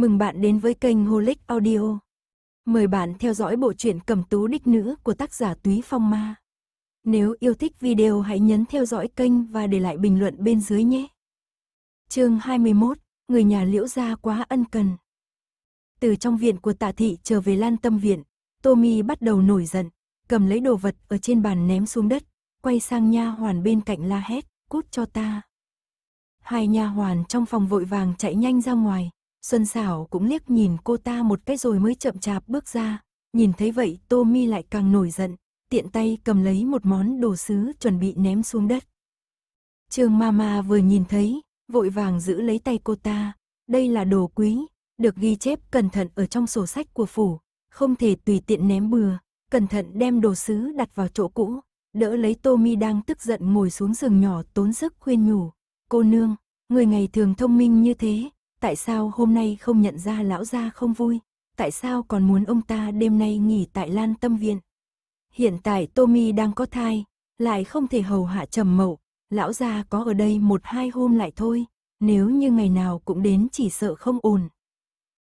Mừng bạn đến với kênh Holic Audio. Mời bạn theo dõi bộ truyện Cẩm Tú Đích Nữ của tác giả Túy Phong Ma. Nếu yêu thích video hãy nhấn theo dõi kênh và để lại bình luận bên dưới nhé. Chương 21, người nhà Liễu gia quá ân cần. Từ trong viện của Tạ thị trở về Lan Tâm viện, Tommy bắt đầu nổi giận, cầm lấy đồ vật ở trên bàn ném xuống đất, quay sang nha hoàn bên cạnh la hét, "Cút cho ta!" Hai nha hoàn trong phòng vội vàng chạy nhanh ra ngoài, Xuân Sảo cũng liếc nhìn cô ta một cái rồi mới chậm chạp bước ra. Nhìn thấy vậy Tommy lại càng nổi giận, tiện tay cầm lấy một món đồ sứ chuẩn bị ném xuống đất. Trương Mama vừa nhìn thấy, vội vàng giữ lấy tay cô ta. Đây là đồ quý, được ghi chép cẩn thận ở trong sổ sách của phủ, không thể tùy tiện ném bừa. Cẩn thận đem đồ sứ đặt vào chỗ cũ, đỡ lấy Tommy đang tức giận ngồi xuống giường nhỏ tốn sức khuyên nhủ. Cô nương, người ngày thường thông minh như thế, tại sao hôm nay không nhận ra lão gia không vui, tại sao còn muốn ông ta đêm nay nghỉ tại Lan Tâm Viện. Hiện tại Tommy đang có thai, lại không thể hầu hạ trầm mậu, lão gia có ở đây một hai hôm lại thôi, nếu như ngày nào cũng đến chỉ sợ không ổn.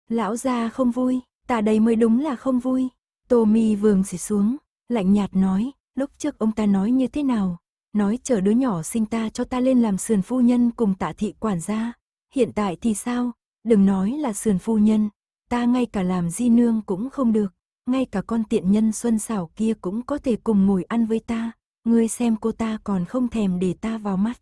Lão gia không vui, ta đây mới đúng là không vui. Tommy vườn xỉ xuống, lạnh nhạt nói, lúc trước ông ta nói như thế nào, nói chờ đứa nhỏ sinh ta cho ta lên làm sườn phu nhân cùng tạ thị quản gia, hiện tại thì sao, đừng nói là sườn phu nhân, ta ngay cả làm di nương cũng không được, ngay cả con tiện nhân xuân xảo kia cũng có thể cùng ngồi ăn với ta, ngươi xem cô ta còn không thèm để ta vào mắt.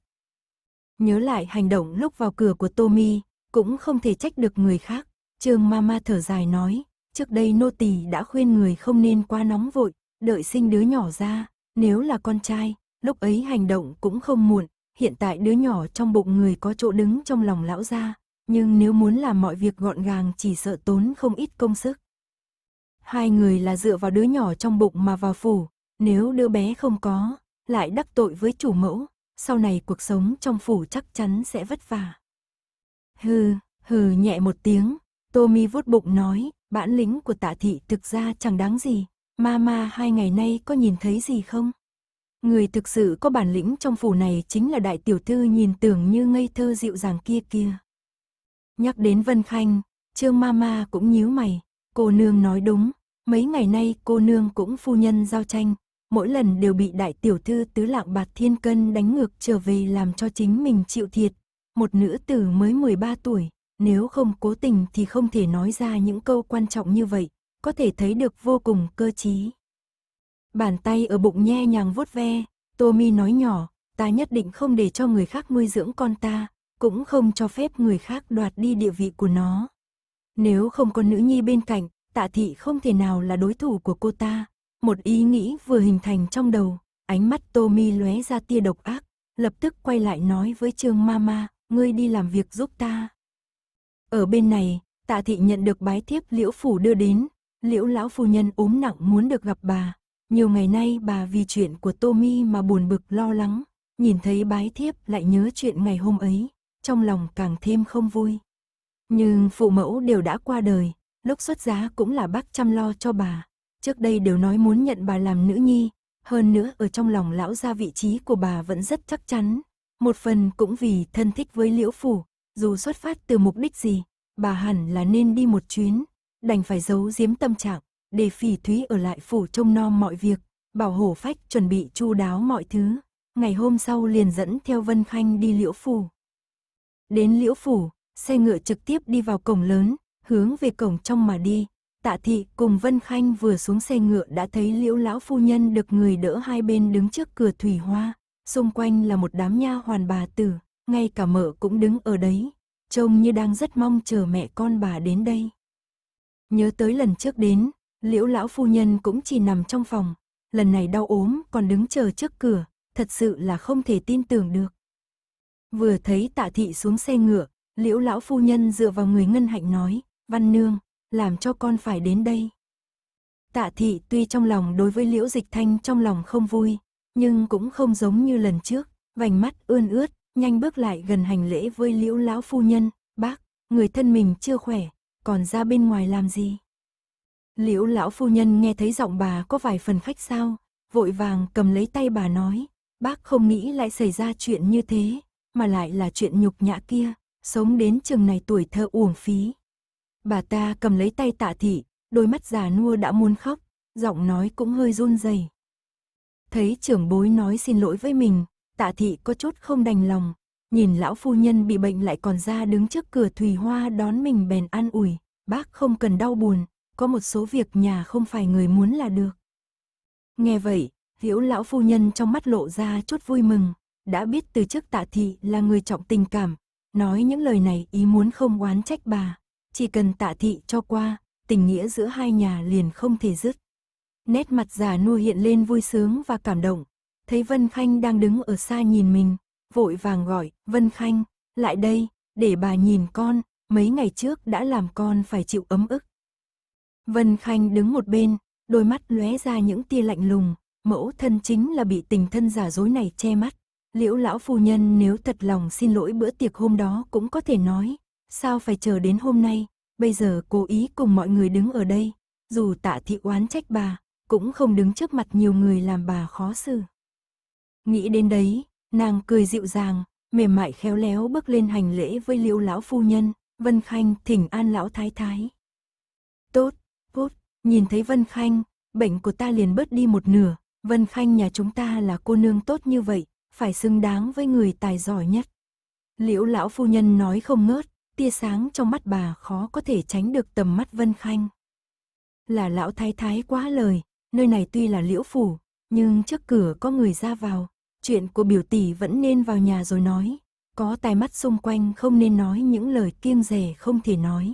Nhớ lại hành động lúc vào cửa của Tommy, cũng không thể trách được người khác, Trương Mama thở dài nói, trước đây nô tỳ đã khuyên người không nên quá nóng vội, đợi sinh đứa nhỏ ra, nếu là con trai, lúc ấy hành động cũng không muộn, hiện tại đứa nhỏ trong bụng người có chỗ đứng trong lòng lão gia, nhưng nếu muốn làm mọi việc gọn gàng chỉ sợ tốn không ít công sức. Hai người là dựa vào đứa nhỏ trong bụng mà vào phủ, nếu đứa bé không có, lại đắc tội với chủ mẫu, sau này cuộc sống trong phủ chắc chắn sẽ vất vả. Hừ, hừ nhẹ một tiếng, Tommy vuốt bụng nói, bản lĩnh của tạ thị thực ra chẳng đáng gì, Mama hai ngày nay có nhìn thấy gì không? Người thực sự có bản lĩnh trong phủ này chính là đại tiểu thư nhìn tưởng như ngây thơ dịu dàng kia kia. Nhắc đến Vân Khanh, Trương Mama cũng nhíu mày, cô nương nói đúng, mấy ngày nay cô nương cũng phu nhân giao tranh, mỗi lần đều bị đại tiểu thư tứ lạng bạc thiên cân đánh ngược trở về làm cho chính mình chịu thiệt. Một nữ tử mới 13 tuổi, nếu không cố tình thì không thể nói ra những câu quan trọng như vậy, có thể thấy được vô cùng cơ trí. Bàn tay ở bụng nhe nhàng vuốt ve, Tommy nói nhỏ, ta nhất định không để cho người khác nuôi dưỡng con ta, cũng không cho phép người khác đoạt đi địa vị của nó. Nếu không có nữ nhi bên cạnh, tạ thị không thể nào là đối thủ của cô ta. Một ý nghĩ vừa hình thành trong đầu, ánh mắt Tommy lóe ra tia độc ác, lập tức quay lại nói với Trương Mama, ngươi đi làm việc giúp ta. Ở bên này, tạ thị nhận được bái thiếp liễu phủ đưa đến, liễu lão phu nhân ốm nặng muốn được gặp bà, nhiều ngày nay bà vì chuyện của Tommy mà buồn bực lo lắng, nhìn thấy bái thiếp lại nhớ chuyện ngày hôm ấy, trong lòng càng thêm không vui. Nhưng phụ mẫu đều đã qua đời, lúc xuất giá cũng là bác chăm lo cho bà. Trước đây đều nói muốn nhận bà làm nữ nhi, hơn nữa ở trong lòng lão gia vị trí của bà vẫn rất chắc chắn. Một phần cũng vì thân thích với liễu phủ, dù xuất phát từ mục đích gì, bà hẳn là nên đi một chuyến, đành phải giấu giếm tâm trạng, để phỉ thúy ở lại phủ trông nom mọi việc, bảo hổ phách chuẩn bị chu đáo mọi thứ. Ngày hôm sau liền dẫn theo Vân Khanh đi liễu phủ. Đến liễu phủ, xe ngựa trực tiếp đi vào cổng lớn, hướng về cổng trong mà đi. Tạ thị cùng Vân Khanh vừa xuống xe ngựa đã thấy liễu lão phu nhân được người đỡ hai bên đứng trước cửa thủy hoa. Xung quanh là một đám nha hoàn bà tử, ngay cả mợ cũng đứng ở đấy. Trông như đang rất mong chờ mẹ con bà đến đây. Nhớ tới lần trước đến, Liễu lão phu nhân cũng chỉ nằm trong phòng, lần này đau ốm còn đứng chờ trước cửa, thật sự là không thể tin tưởng được. Vừa thấy tạ thị xuống xe ngựa, liễu lão phu nhân dựa vào người ngân hạnh nói, văn nương, làm cho con phải đến đây. Tạ thị tuy trong lòng đối với liễu dịch thanh trong lòng không vui, nhưng cũng không giống như lần trước, vành mắt ươn ướt, nhanh bước lại gần hành lễ với liễu lão phu nhân, bác, người thân mình chưa khỏe, còn ra bên ngoài làm gì. Liễu lão phu nhân nghe thấy giọng bà có vài phần khách sao, vội vàng cầm lấy tay bà nói, bác không nghĩ lại xảy ra chuyện như thế, mà lại là chuyện nhục nhã kia, sống đến chừng này tuổi thơ uổng phí. Bà ta cầm lấy tay tạ thị, đôi mắt già nua đã muốn khóc, giọng nói cũng hơi run rẩy. Thấy trưởng bối nói xin lỗi với mình, tạ thị có chút không đành lòng, nhìn lão phu nhân bị bệnh lại còn ra đứng trước cửa thùy hoa đón mình bèn an ủi, bác không cần đau buồn, có một số việc nhà không phải người muốn là được. Nghe vậy, Liễu lão phu nhân trong mắt lộ ra chút vui mừng, đã biết từ trước tạ thị là người trọng tình cảm, nói những lời này ý muốn không oán trách bà, chỉ cần tạ thị cho qua, tình nghĩa giữa hai nhà liền không thể dứt. Nét mặt già nua hiện lên vui sướng và cảm động, thấy Vân Khanh đang đứng ở xa nhìn mình, vội vàng gọi, Vân Khanh, lại đây, để bà nhìn con, mấy ngày trước đã làm con phải chịu ấm ức. Vân Khanh đứng một bên, đôi mắt lóe ra những tia lạnh lùng, mẫu thân chính là bị tình thân giả dối này che mắt. Liễu lão phu nhân nếu thật lòng xin lỗi bữa tiệc hôm đó cũng có thể nói, sao phải chờ đến hôm nay, bây giờ cố ý cùng mọi người đứng ở đây, dù tạ thị oán trách bà, cũng không đứng trước mặt nhiều người làm bà khó xử. Nghĩ đến đấy, nàng cười dịu dàng, mềm mại khéo léo bước lên hành lễ với liễu lão phu nhân, Vân Khanh thỉnh an lão thái thái. Nhìn thấy Vân Khanh, bệnh của ta liền bớt đi một nửa. Vân Khanh nhà chúng ta là cô nương tốt như vậy, phải xứng đáng với người tài giỏi nhất. Liễu lão phu nhân nói không ngớt, tia sáng trong mắt bà khó có thể tránh được tầm mắt Vân Khanh. Là lão thái thái quá lời, nơi này tuy là liễu phủ, nhưng trước cửa có người ra vào, chuyện của biểu tỷ vẫn nên vào nhà rồi nói, có tai mắt xung quanh không nên nói những lời kiêng rẻ không thể nói.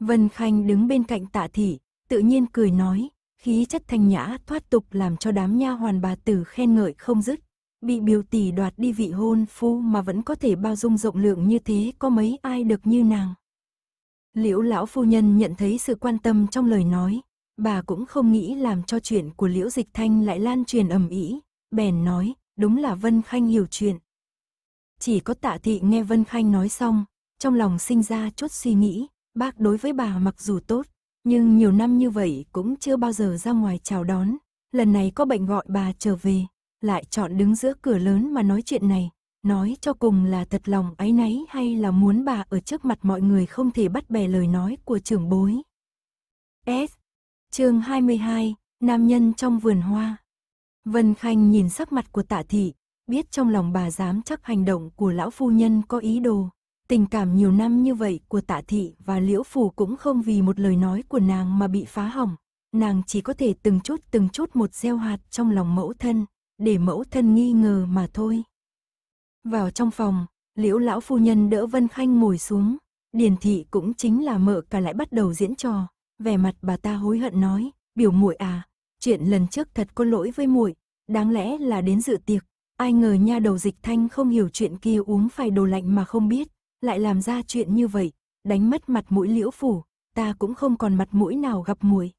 Vân Khanh đứng bên cạnh tạ thị, tự nhiên cười nói, khí chất thanh nhã thoát tục làm cho đám nha hoàn bà tử khen ngợi không dứt. Bị biểu tỷ đoạt đi vị hôn phu mà vẫn có thể bao dung rộng lượng như thế có mấy ai được như nàng. Liễu lão phu nhân nhận thấy sự quan tâm trong lời nói, bà cũng không nghĩ làm cho chuyện của Liễu Dịch Thanh lại lan truyền ầm ĩ, bèn nói, đúng là Vân Khanh hiểu chuyện. Chỉ có tạ thị nghe Vân Khanh nói xong, trong lòng sinh ra chút suy nghĩ, bác đối với bà mặc dù tốt, nhưng nhiều năm như vậy cũng chưa bao giờ ra ngoài chào đón. Lần này có bệnh gọi bà trở về, lại chọn đứng giữa cửa lớn mà nói chuyện này. Nói cho cùng là thật lòng áy náy hay là muốn bà ở trước mặt mọi người không thể bắt bẻ lời nói của trưởng bối. S. chương 22, Nam nhân trong vườn hoa. Vân Khanh nhìn sắc mặt của tạ thị, biết trong lòng bà dám chắc hành động của lão phu nhân có ý đồ, Tình cảm nhiều năm như vậy của tạ thị và liễu phù cũng không vì một lời nói của nàng mà bị phá hỏng. Nàng chỉ có thể từng chút từng chút một gieo hạt trong lòng mẫu thân, để mẫu thân nghi ngờ mà thôi. Vào trong phòng, liễu lão phu nhân đỡ Vân Khanh ngồi xuống. Điền thị cũng chính là mợ cả lại bắt đầu diễn trò. Vẻ mặt bà ta hối hận nói, biểu muội à, chuyện lần trước thật có lỗi với muội, đáng lẽ là đến dự tiệc. Ai ngờ nha đầu dịch thanh không hiểu chuyện kia uống phải đồ lạnh mà không biết lại làm ra chuyện như vậy, đánh mất mặt mũi liễu phủ, ta cũng không còn mặt mũi nào gặp mũi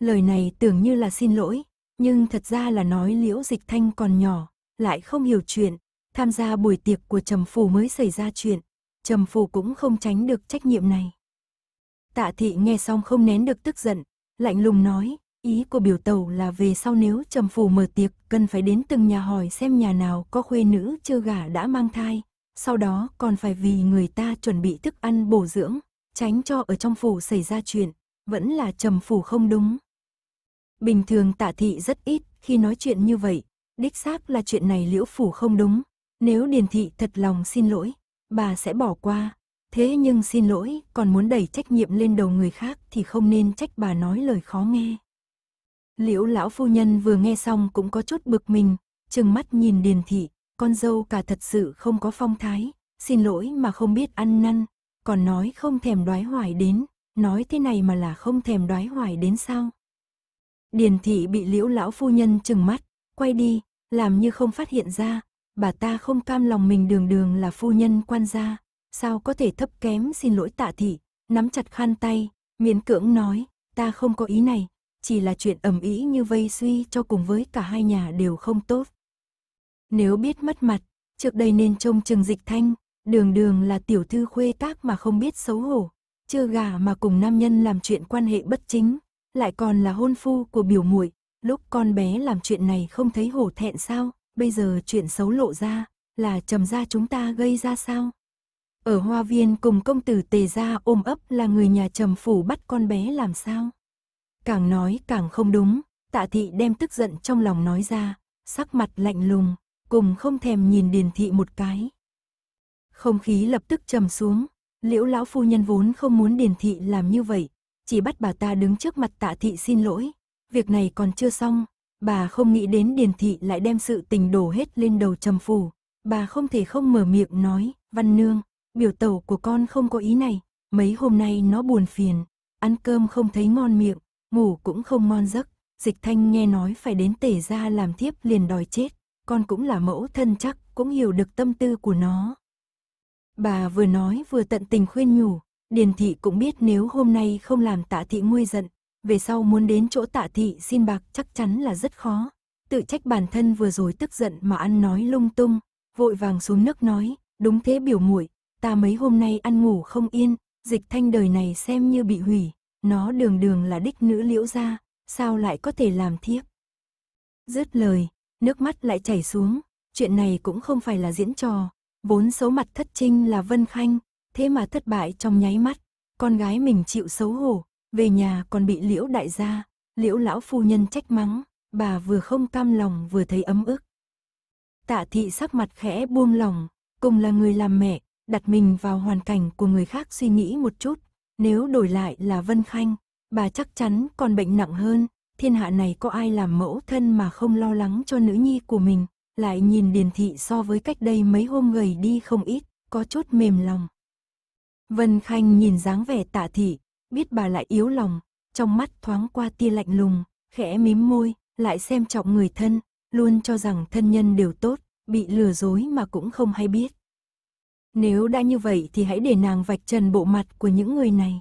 Lời này tưởng như là xin lỗi, nhưng thật ra là nói liễu dịch thanh còn nhỏ, lại không hiểu chuyện, tham gia buổi tiệc của trầm phủ mới xảy ra chuyện, trầm phủ cũng không tránh được trách nhiệm này. Tạ thị nghe xong không nén được tức giận, lạnh lùng nói, ý của biểu tàu là về sau nếu trầm phủ mở tiệc cần phải đến từng nhà hỏi xem nhà nào có khuê nữ chưa gả đã mang thai, sau đó còn phải vì người ta chuẩn bị thức ăn bổ dưỡng, tránh cho ở trong phủ xảy ra chuyện, vẫn là trầm phủ không đúng. Bình thường tạ thị rất ít khi nói chuyện như vậy, đích xác là chuyện này liễu phủ không đúng, nếu điền thị thật lòng xin lỗi, bà sẽ bỏ qua, thế nhưng xin lỗi còn muốn đẩy trách nhiệm lên đầu người khác thì không nên trách bà nói lời khó nghe. Liễu lão phu nhân vừa nghe xong cũng có chút bực mình, chừng mắt nhìn điền thị, con dâu cả thật sự không có phong thái, xin lỗi mà không biết ăn năn, còn nói không thèm đoái hoài đến, nói thế này mà là không thèm đoái hoài đến sao. Điền thị bị liễu lão phu nhân chừng mắt, quay đi, làm như không phát hiện ra, bà ta không cam lòng mình đường đường là phu nhân quan gia, sao có thể thấp kém xin lỗi tạ thị, nắm chặt khăn tay, miễn cưỡng nói, ta không có ý này, chỉ là chuyện ẩm ý như vây suy cho cùng với cả hai nhà đều không tốt. Nếu biết mất mặt, trước đây nên trông chừng dịch thanh, đường đường là tiểu thư khuê tác mà không biết xấu hổ. Chưa gả mà cùng nam nhân làm chuyện quan hệ bất chính, lại còn là hôn phu của biểu muội lúc con bé làm chuyện này không thấy hổ thẹn sao, bây giờ chuyện xấu lộ ra, là trầm gia chúng ta gây ra sao? Ở hoa viên cùng công tử tề gia ôm ấp là người nhà trầm phủ bắt con bé làm sao? Càng nói càng không đúng, tạ thị đem tức giận trong lòng nói ra, sắc mặt lạnh lùng, cùng không thèm nhìn Điền Thị một cái. Không khí lập tức trầm xuống, liễu lão phu nhân vốn không muốn Điền Thị làm như vậy, chỉ bắt bà ta đứng trước mặt tạ thị xin lỗi. Việc này còn chưa xong, bà không nghĩ đến Điền Thị lại đem sự tình đổ hết lên đầu trầm phủ. Bà không thể không mở miệng nói, văn nương, biểu tẩu của con không có ý này, mấy hôm nay nó buồn phiền, ăn cơm không thấy ngon miệng, ngủ cũng không ngon giấc. Dịch thanh nghe nói phải đến tể ra làm thiếp liền đòi chết con cũng là mẫu thân chắc, cũng hiểu được tâm tư của nó. Bà vừa nói vừa tận tình khuyên nhủ, Điền thị cũng biết nếu hôm nay không làm tạ thị nguôi giận, về sau muốn đến chỗ tạ thị xin bạc chắc chắn là rất khó. Tự trách bản thân vừa rồi tức giận mà ăn nói lung tung, vội vàng xuống nước nói, đúng thế biểu muội ta mấy hôm nay ăn ngủ không yên, dịch thanh đời này xem như bị hủy, nó đường đường là đích nữ liễu gia, sao lại có thể làm thiếp. Dứt lời, nước mắt lại chảy xuống, chuyện này cũng không phải là diễn trò, vốn xấu mặt thất trinh là Vân Khanh, thế mà thất bại trong nháy mắt, con gái mình chịu xấu hổ, về nhà còn bị liễu đại gia, liễu lão phu nhân trách mắng, bà vừa không cam lòng vừa thấy ấm ức. Tạ thị sắc mặt khẽ buông lòng, cùng là người làm mẹ, đặt mình vào hoàn cảnh của người khác suy nghĩ một chút, nếu đổi lại là Vân Khanh, bà chắc chắn còn bệnh nặng hơn, thiên hạ này có ai làm mẫu thân mà không lo lắng cho nữ nhi của mình, lại nhìn điền thị so với cách đây mấy hôm gầy đi không ít, có chút mềm lòng. Vân Khanh nhìn dáng vẻ tạ thị, biết bà lại yếu lòng, trong mắt thoáng qua tia lạnh lùng, khẽ mím môi, lại xem trọng người thân, luôn cho rằng thân nhân đều tốt, bị lừa dối mà cũng không hay biết. Nếu đã như vậy thì hãy để nàng vạch trần bộ mặt của những người này.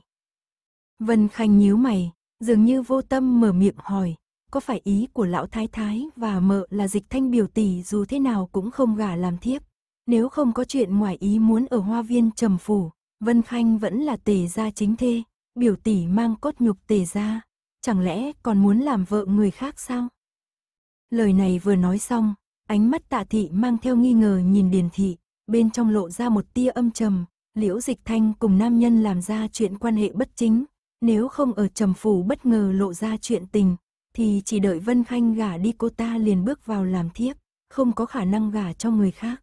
Vân Khanh nhíu mày, dường như vô tâm mở miệng hỏi, có phải ý của lão thái thái và mợ là dịch thanh biểu tỷ dù thế nào cũng không gả làm thiếp. Nếu không có chuyện ngoài ý muốn ở hoa viên trầm phủ, Vân Khanh vẫn là tề gia chính thê, biểu tỷ mang cốt nhục tề gia, chẳng lẽ còn muốn làm vợ người khác sao? Lời này vừa nói xong, ánh mắt tạ thị mang theo nghi ngờ nhìn điền thị, bên trong lộ ra một tia âm trầm, liễu dịch thanh cùng nam nhân làm ra chuyện quan hệ bất chính, nếu không ở trầm phủ bất ngờ lộ ra chuyện tình, thì chỉ đợi Vân Khanh gả đi cô ta liền bước vào làm thiếp, không có khả năng gả cho người khác.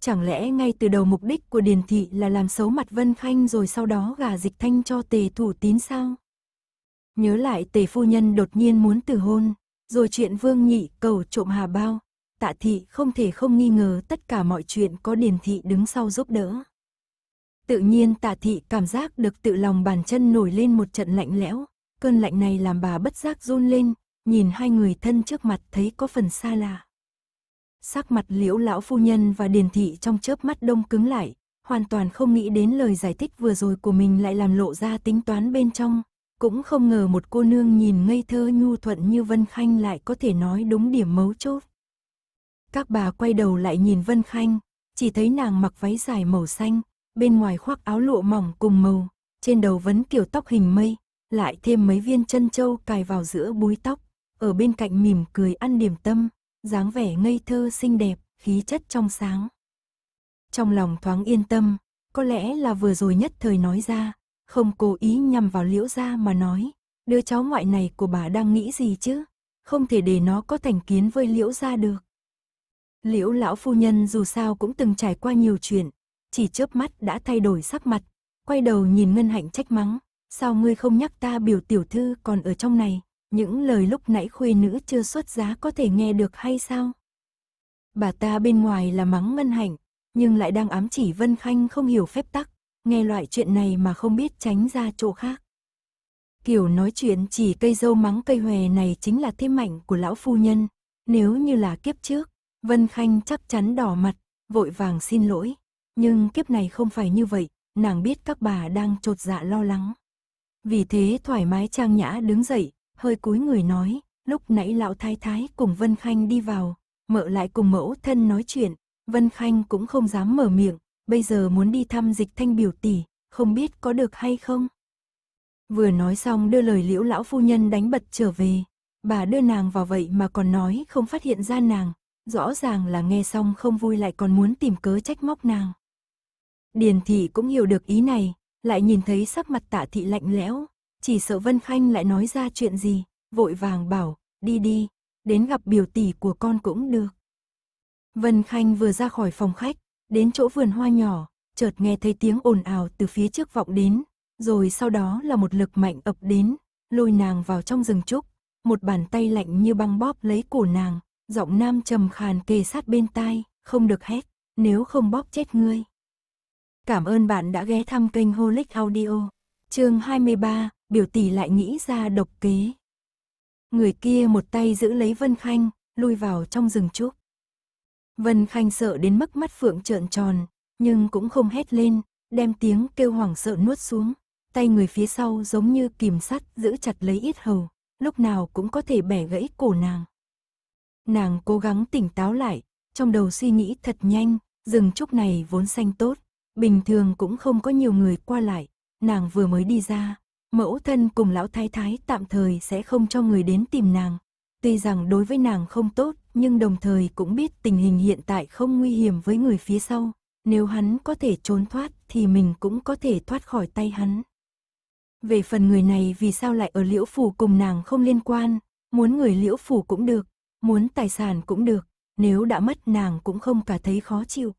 Chẳng lẽ ngay từ đầu mục đích của Điền Thị là làm xấu mặt Vân Khanh rồi sau đó gả dịch thanh cho tề thủ tín sao? Nhớ lại tề phu nhân đột nhiên muốn từ hôn, rồi chuyện vương nhị cầu trộm hà bao, tạ thị không thể không nghi ngờ tất cả mọi chuyện có Điền Thị đứng sau giúp đỡ. Tự nhiên tạ thị cảm giác được tự lòng bàn chân nổi lên một trận lạnh lẽo, cơn lạnh này làm bà bất giác run lên, nhìn hai người thân trước mặt thấy có phần xa lạ. Sắc mặt liễu lão phu nhân và điền thị trong chớp mắt đông cứng lại, hoàn toàn không nghĩ đến lời giải thích vừa rồi của mình lại làm lộ ra tính toán bên trong, cũng không ngờ một cô nương nhìn ngây thơ nhu thuận như Vân Khanh lại có thể nói đúng điểm mấu chốt. Các bà quay đầu lại nhìn Vân Khanh, chỉ thấy nàng mặc váy dài màu xanh, bên ngoài khoác áo lụa mỏng cùng màu, trên đầu vấn kiểu tóc hình mây, lại thêm mấy viên chân châu cài vào giữa búi tóc, ở bên cạnh mỉm cười ăn điểm tâm, dáng vẻ ngây thơ xinh đẹp, khí chất trong sáng. Trong lòng thoáng yên tâm, có lẽ là vừa rồi nhất thời nói ra, không cố ý nhằm vào liễu gia mà nói, đứa cháu ngoại này của bà đang nghĩ gì chứ, không thể để nó có thành kiến với liễu gia được. Liễu lão phu nhân dù sao cũng từng trải qua nhiều chuyện, chỉ chớp mắt đã thay đổi sắc mặt, quay đầu nhìn Ngân Hạnh trách mắng, sao ngươi không nhắc ta biểu tiểu thư còn ở trong này, những lời lúc nãy khuê nữ chưa xuất giá có thể nghe được hay sao? Bà ta bên ngoài là mắng Ngân Hạnh, nhưng lại đang ám chỉ Vân Khanh không hiểu phép tắc, nghe loại chuyện này mà không biết tránh ra chỗ khác. Kiểu nói chuyện chỉ cây dâu mắng cây hòe này chính là thế mạnh của lão phu nhân, nếu như là kiếp trước, Vân Khanh chắc chắn đỏ mặt, vội vàng xin lỗi. Nhưng kiếp này không phải như vậy, nàng biết các bà đang trột dạ lo lắng. Vì thế thoải mái trang nhã đứng dậy, hơi cúi người nói, lúc nãy lão thái thái cùng Vân Khanh đi vào, mợ lại cùng mẫu thân nói chuyện, Vân Khanh cũng không dám mở miệng, bây giờ muốn đi thăm dịch thanh biểu tỷ, không biết có được hay không. Vừa nói xong đưa lời liễu lão phu nhân đánh bật trở về, bà đưa nàng vào vậy mà còn nói không phát hiện ra nàng, rõ ràng là nghe xong không vui lại còn muốn tìm cớ trách móc nàng. Điền thị cũng hiểu được ý này, lại nhìn thấy sắc mặt tạ thị lạnh lẽo, chỉ sợ Vân Khanh lại nói ra chuyện gì, vội vàng bảo, đi đi, đến gặp biểu tỷ của con cũng được. Vân Khanh vừa ra khỏi phòng khách, đến chỗ vườn hoa nhỏ, chợt nghe thấy tiếng ồn ào từ phía trước vọng đến, rồi sau đó là một lực mạnh ập đến, lôi nàng vào trong rừng trúc, một bàn tay lạnh như băng bóp lấy cổ nàng, giọng nam trầm khàn kề sát bên tai, không được hét, nếu không bóp chết ngươi. Cảm ơn bạn đã ghé thăm kênh Holic Audio. Chương 23, biểu tỷ lại nghĩ ra độc kế. Người kia một tay giữ lấy Vân Khanh, lui vào trong rừng trúc. Vân Khanh sợ đến mức mắt phượng trợn tròn, nhưng cũng không hét lên, đem tiếng kêu hoảng sợ nuốt xuống. Tay người phía sau giống như kìm sắt giữ chặt lấy ít hầu, lúc nào cũng có thể bẻ gãy cổ nàng. Nàng cố gắng tỉnh táo lại, trong đầu suy nghĩ thật nhanh, rừng trúc này vốn xanh tốt, Bình thường cũng không có nhiều người qua lại, nàng vừa mới đi ra, mẫu thân cùng lão thái thái tạm thời sẽ không cho người đến tìm nàng. Tuy rằng đối với nàng không tốt, nhưng đồng thời cũng biết tình hình hiện tại không nguy hiểm với người phía sau. Nếu hắn có thể trốn thoát thì mình cũng có thể thoát khỏi tay hắn. Về phần người này vì sao lại ở liễu phủ cùng nàng không liên quan, muốn người liễu phủ cũng được, muốn tài sản cũng được, nếu đã mất nàng cũng không cả thấy khó chịu.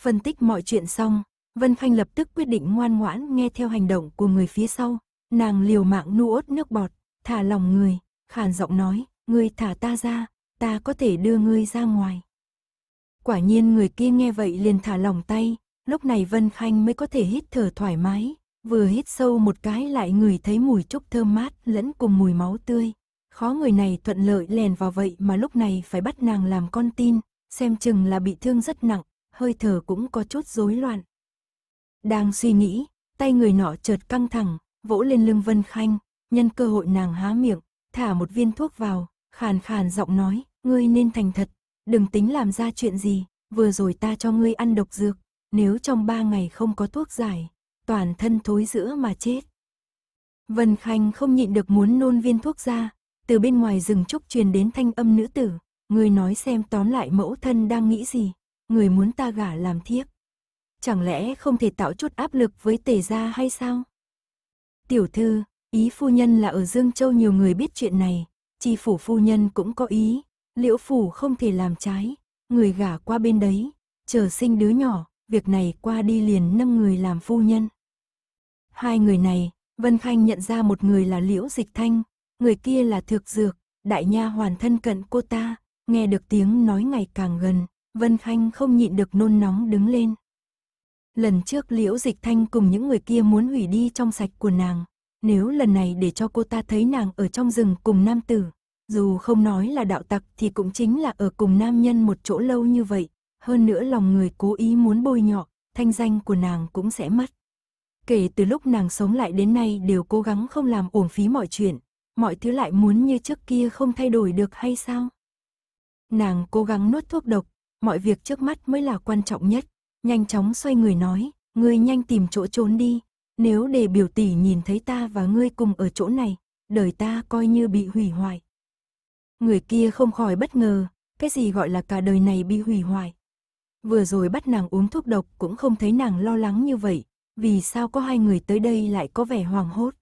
Phân tích mọi chuyện xong, Vân Khanh lập tức quyết định ngoan ngoãn nghe theo hành động của người phía sau. Nàng liều mạng nuốt nước bọt, thả lòng người, khàn giọng nói, ngươi thả ta ra, ta có thể đưa ngươi ra ngoài. Quả nhiên người kia nghe vậy liền thả lòng tay, lúc này Vân Khanh mới có thể hít thở thoải mái, vừa hít sâu một cái lại người thấy mùi trúc thơm mát lẫn cùng mùi máu tươi. Khó người này thuận lợi lèn vào vậy mà lúc này phải bắt nàng làm con tin, xem chừng là bị thương rất nặng, hơi thở cũng có chút rối loạn. Đang suy nghĩ, tay người nọ chợt căng thẳng, vỗ lên lưng Vân Khanh, nhân cơ hội nàng há miệng, thả một viên thuốc vào, khàn khàn giọng nói, ngươi nên thành thật, đừng tính làm ra chuyện gì, vừa rồi ta cho ngươi ăn độc dược, nếu trong ba ngày không có thuốc giải, toàn thân thối giữa mà chết. Vân Khanh không nhịn được muốn nôn viên thuốc ra, từ bên ngoài rừng trúc truyền đến thanh âm nữ tử, ngươi nói xem tóm lại mẫu thân đang nghĩ gì người muốn ta gả làm thiếp. Chẳng lẽ không thể tạo chút áp lực với tề gia hay sao? Tiểu thư, ý phu nhân là ở Dương Châu nhiều người biết chuyện này, chi phủ phu nhân cũng có ý, liễu phủ không thể làm trái, người gả qua bên đấy, chờ sinh đứa nhỏ, việc này qua đi liền nâng người làm phu nhân. Hai người này, Vân Khanh nhận ra một người là Liễu Dịch Thanh, người kia là Thược Dược, đại nha hoàn thân cận cô ta, nghe được tiếng nói ngày càng gần, Vân Khanh không nhịn được nôn nóng đứng lên. Lần trước Liễu Dịch Thanh cùng những người kia muốn hủy đi trong sạch của nàng. Nếu lần này để cho cô ta thấy nàng ở trong rừng cùng nam tử, dù không nói là đạo tặc thì cũng chính là ở cùng nam nhân một chỗ lâu như vậy. Hơn nữa lòng người cố ý muốn bôi nhọ, thanh danh của nàng cũng sẽ mất. Kể từ lúc nàng sống lại đến nay đều cố gắng không làm uổng phí mọi chuyện, mọi thứ lại muốn như trước kia không thay đổi được hay sao? Nàng cố gắng nuốt thuốc độc, mọi việc trước mắt mới là quan trọng nhất. Nhanh chóng xoay người nói, ngươi nhanh tìm chỗ trốn đi, nếu để biểu tỷ nhìn thấy ta và ngươi cùng ở chỗ này, đời ta coi như bị hủy hoại. Người kia không khỏi bất ngờ, cái gì gọi là cả đời này bị hủy hoại. Vừa rồi bắt nàng uống thuốc độc cũng không thấy nàng lo lắng như vậy, vì sao có hai người tới đây lại có vẻ hoàng hốt.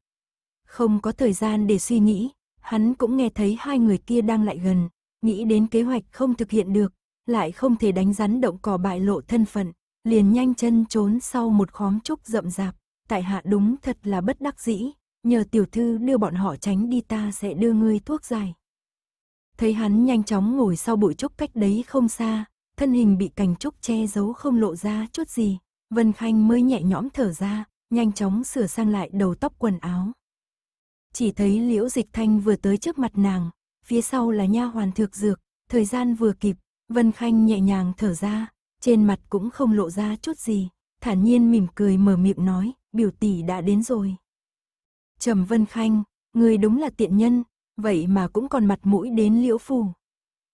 Không có thời gian để suy nghĩ, hắn cũng nghe thấy hai người kia đang lại gần, nghĩ đến kế hoạch không thực hiện được, lại không thể đánh rắn động cỏ bại lộ thân phận, liền nhanh chân trốn sau một khóm trúc rậm rạp, tại hạ đúng thật là bất đắc dĩ, nhờ tiểu thư đưa bọn họ tránh đi ta sẽ đưa ngươi thuốc dài. Thấy hắn nhanh chóng ngồi sau bụi trúc cách đấy không xa, thân hình bị cành trúc che giấu không lộ ra chút gì, Vân Khanh mới nhẹ nhõm thở ra, nhanh chóng sửa sang lại đầu tóc quần áo. Chỉ thấy Liễu Dịch Thanh vừa tới trước mặt nàng, phía sau là nha hoàn thược dược, thời gian vừa kịp Vân Khanh nhẹ nhàng thở ra, trên mặt cũng không lộ ra chút gì, thản nhiên mỉm cười mở miệng nói, biểu tỷ đã đến rồi. Trầm Vân Khanh, người đúng là tiện nhân, vậy mà cũng còn mặt mũi đến liễu Phủ.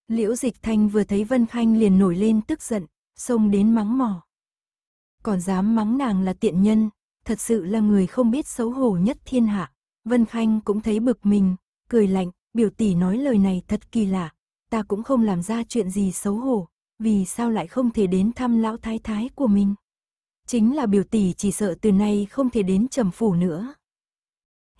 Liễu Dịch Thanh vừa thấy Vân Khanh liền nổi lên tức giận, xông đến mắng mỏ. Còn dám mắng nàng là tiện nhân, thật sự là người không biết xấu hổ nhất thiên hạ. Vân Khanh cũng thấy bực mình, cười lạnh, biểu tỷ nói lời này thật kỳ lạ, ta cũng không làm ra chuyện gì xấu hổ, vì sao lại không thể đến thăm lão thái thái của mình. Chính là biểu tỷ chỉ sợ từ nay không thể đến trầm phủ nữa.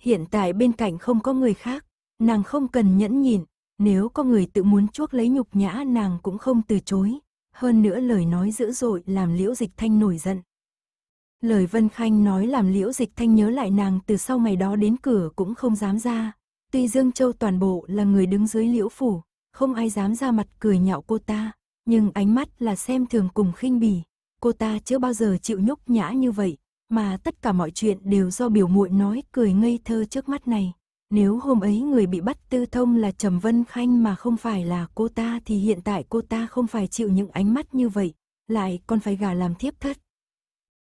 Hiện tại bên cạnh không có người khác, nàng không cần nhẫn nhịn, nếu có người tự muốn chuốc lấy nhục nhã nàng cũng không từ chối, hơn nữa lời nói dữ dội làm liễu dịch thanh nổi giận. Lời Vân Khanh nói làm liễu dịch thanh nhớ lại nàng từ sau ngày đó đến cửa cũng không dám ra, tuy Dương Châu toàn bộ là người đứng dưới liễu phủ, không ai dám ra mặt cười nhạo cô ta, nhưng ánh mắt là xem thường cùng khinh bỉ. Cô ta chưa bao giờ chịu nhúc nhã như vậy, mà tất cả mọi chuyện đều do biểu muội nói cười ngây thơ trước mắt này. Nếu hôm ấy người bị bắt tư thông là Trầm Vân Khanh mà không phải là cô ta thì hiện tại cô ta không phải chịu những ánh mắt như vậy, lại còn phải gả làm thiếp thất.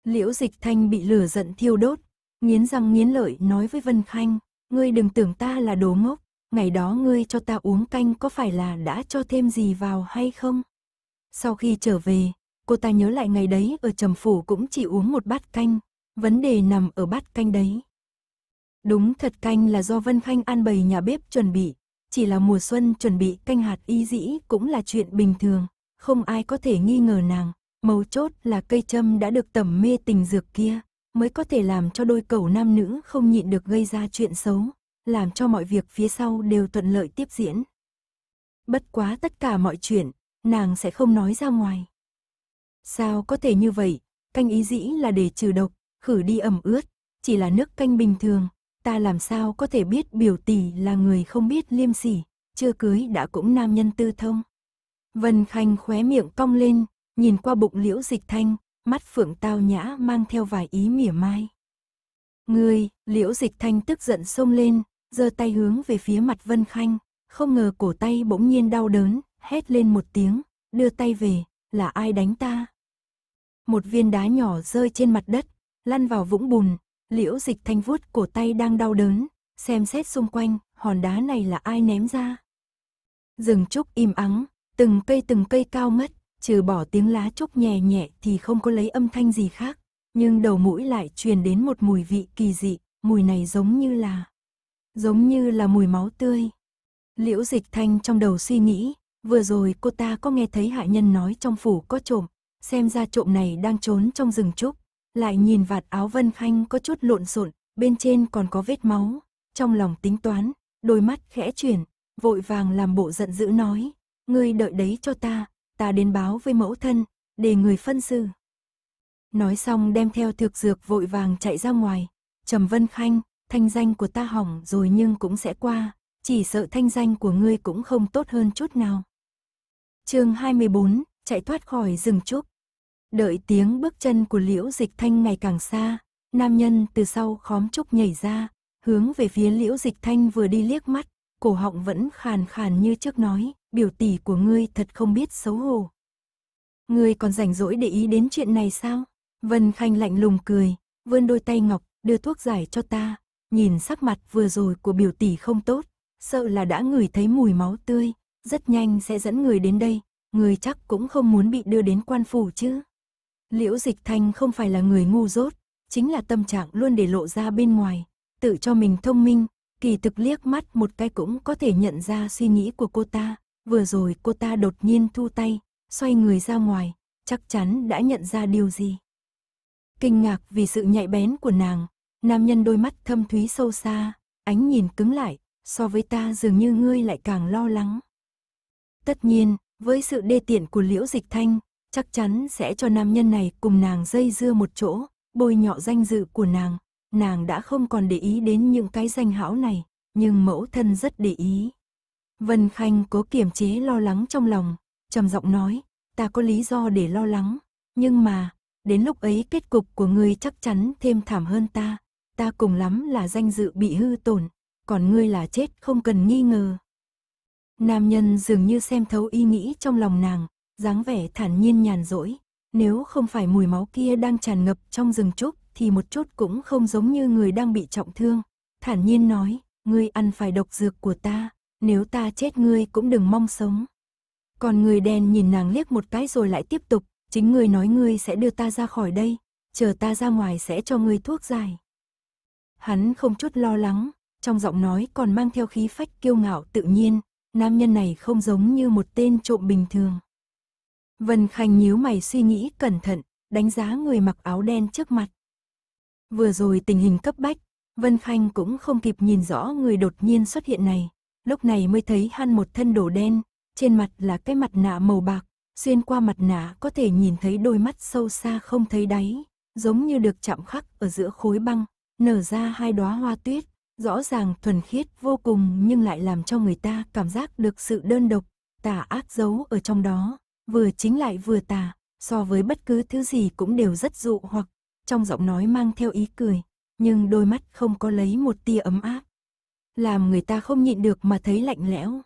Liễu Dịch Thanh bị lửa giận thiêu đốt, nghiến răng nghiến lợi nói với Vân Khanh, ngươi đừng tưởng ta là đồ ngốc, ngày đó ngươi cho ta uống canh có phải là đã cho thêm gì vào hay không? Sau khi trở về, cô ta nhớ lại ngày đấy ở trầm phủ cũng chỉ uống một bát canh, vấn đề nằm ở bát canh đấy. Đúng thật canh là do Vân Khanh an bày nhà bếp chuẩn bị, chỉ là mùa xuân chuẩn bị canh hạt y dĩ cũng là chuyện bình thường, không ai có thể nghi ngờ nàng, mấu chốt là cây châm đã được tẩm mê tình dược kia, mới có thể làm cho đôi cầu nam nữ không nhịn được gây ra chuyện xấu, làm cho mọi việc phía sau đều thuận lợi tiếp diễn. Bất quá tất cả mọi chuyện, nàng sẽ không nói ra ngoài. Sao có thể như vậy, canh ý dĩ là để trừ độc, khử đi ẩm ướt, chỉ là nước canh bình thường, ta làm sao có thể biết biểu tỷ là người không biết liêm sỉ, chưa cưới đã cũng nam nhân tư thông. Vân Khanh khóe miệng cong lên, nhìn qua bụng liễu dịch thanh, mắt phượng tao nhã mang theo vài ý mỉa mai. Ngươi, liễu dịch thanh tức giận xông lên, giơ tay hướng về phía mặt Vân Khanh, không ngờ cổ tay bỗng nhiên đau đớn, hét lên một tiếng, đưa tay về, là ai đánh ta? Một viên đá nhỏ rơi trên mặt đất, lăn vào vũng bùn, liễu dịch thanh vuốt cổ tay đang đau đớn, xem xét xung quanh, hòn đá này là ai ném ra? Rừng trúc im ắng, từng cây từng cây cao ngất, trừ bỏ tiếng lá trúc nhẹ nhẹ thì không có lấy âm thanh gì khác, nhưng đầu mũi lại truyền đến một mùi vị kỳ dị, mùi này giống như là giống như là mùi máu tươi. Liễu dịch thanh trong đầu suy nghĩ, vừa rồi cô ta có nghe thấy hạ nhân nói trong phủ có trộm, xem ra trộm này đang trốn trong rừng trúc, lại nhìn vạt áo Vân Khanh có chút lộn xộn, bên trên còn có vết máu, trong lòng tính toán, đôi mắt khẽ chuyển, vội vàng làm bộ giận dữ nói, ngươi đợi đấy cho ta, ta đến báo với mẫu thân, để người phân xử. Nói xong đem theo thược dược vội vàng chạy ra ngoài, Trầm Vân Khanh, thanh danh của ta hỏng rồi nhưng cũng sẽ qua, chỉ sợ thanh danh của ngươi cũng không tốt hơn chút nào. chương 24, chạy thoát khỏi rừng trúc. Đợi tiếng bước chân của liễu dịch thanh ngày càng xa, nam nhân từ sau khóm trúc nhảy ra, hướng về phía liễu dịch thanh vừa đi liếc mắt, cổ họng vẫn khàn khàn như trước nói, biểu tỷ của ngươi thật không biết xấu hổ. Ngươi còn rảnh rỗi để ý đến chuyện này sao? Vân Khanh lạnh lùng cười, vươn đôi tay ngọc, đưa thuốc giải cho ta, nhìn sắc mặt vừa rồi của biểu tỷ không tốt, sợ là đã ngửi thấy mùi máu tươi, rất nhanh sẽ dẫn người đến đây, người chắc cũng không muốn bị đưa đến quan phủ chứ. Liễu Dịch Thanh không phải là người ngu dốt, chính là tâm trạng luôn để lộ ra bên ngoài, tự cho mình thông minh, kỳ thực liếc mắt một cái cũng có thể nhận ra suy nghĩ của cô ta, vừa rồi cô ta đột nhiên thu tay, xoay người ra ngoài, chắc chắn đã nhận ra điều gì. Kinh ngạc vì sự nhạy bén của nàng, Nam nhân đôi mắt thâm thúy sâu xa, ánh nhìn cứng lại, so với ta dường như ngươi lại càng lo lắng. Tất nhiên, với sự đê tiện của Liễu Dịch Thanh, chắc chắn sẽ cho nam nhân này cùng nàng dây dưa một chỗ, bôi nhọ danh dự của nàng. Nàng đã không còn để ý đến những cái danh hão này, nhưng mẫu thân rất để ý. Vân Khanh cố kiềm chế lo lắng trong lòng, trầm giọng nói, ta có lý do để lo lắng, nhưng mà, đến lúc ấy kết cục của ngươi chắc chắn thêm thảm hơn ta, ta cùng lắm là danh dự bị hư tổn, còn ngươi là chết không cần nghi ngờ. Nam nhân dường như xem thấu ý nghĩ trong lòng nàng, dáng vẻ thản nhiên nhàn rỗi, nếu không phải mùi máu kia đang tràn ngập trong rừng trúc thì một chút cũng không giống như người đang bị trọng thương. Thản nhiên nói, ngươi ăn phải độc dược của ta, nếu ta chết ngươi cũng đừng mong sống. Còn người đen nhìn nàng liếc một cái rồi lại tiếp tục, chính ngươi nói ngươi sẽ đưa ta ra khỏi đây, chờ ta ra ngoài sẽ cho ngươi thuốc giải. Hắn không chút lo lắng, trong giọng nói còn mang theo khí phách kiêu ngạo tự nhiên, nam nhân này không giống như một tên trộm bình thường. Vân Khanh nhíu mày suy nghĩ cẩn thận, đánh giá người mặc áo đen trước mặt. Vừa rồi tình hình cấp bách, Vân Khanh cũng không kịp nhìn rõ người đột nhiên xuất hiện này, lúc này mới thấy hắn một thân đồ đen, trên mặt là cái mặt nạ màu bạc, xuyên qua mặt nạ có thể nhìn thấy đôi mắt sâu xa không thấy đáy, giống như được chạm khắc ở giữa khối băng, nở ra hai đóa hoa tuyết, rõ ràng thuần khiết vô cùng nhưng lại làm cho người ta cảm giác được sự đơn độc, tà ác giấu ở trong đó, vừa chính lại vừa tà, so với bất cứ thứ gì cũng đều rất dụ hoặc, trong giọng nói mang theo ý cười, nhưng đôi mắt không có lấy một tia ấm áp. Làm người ta không nhịn được mà thấy lạnh lẽo.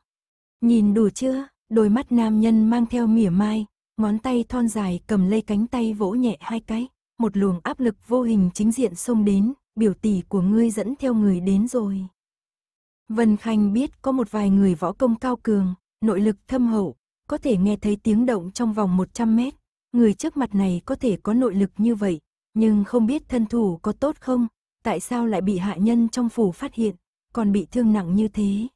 Nhìn đủ chưa, đôi mắt nam nhân mang theo mỉa mai, ngón tay thon dài cầm lấy cánh tay vỗ nhẹ hai cái, một luồng áp lực vô hình chính diện xông đến, biểu tỷ của ngươi dẫn theo người đến rồi. Vân Khanh biết có một vài người võ công cao cường, nội lực thâm hậu, có thể nghe thấy tiếng động trong vòng 100 mét. Người trước mặt này có thể có nội lực như vậy, nhưng không biết thân thủ có tốt không, tại sao lại bị hạ nhân trong phủ phát hiện, còn bị thương nặng như thế.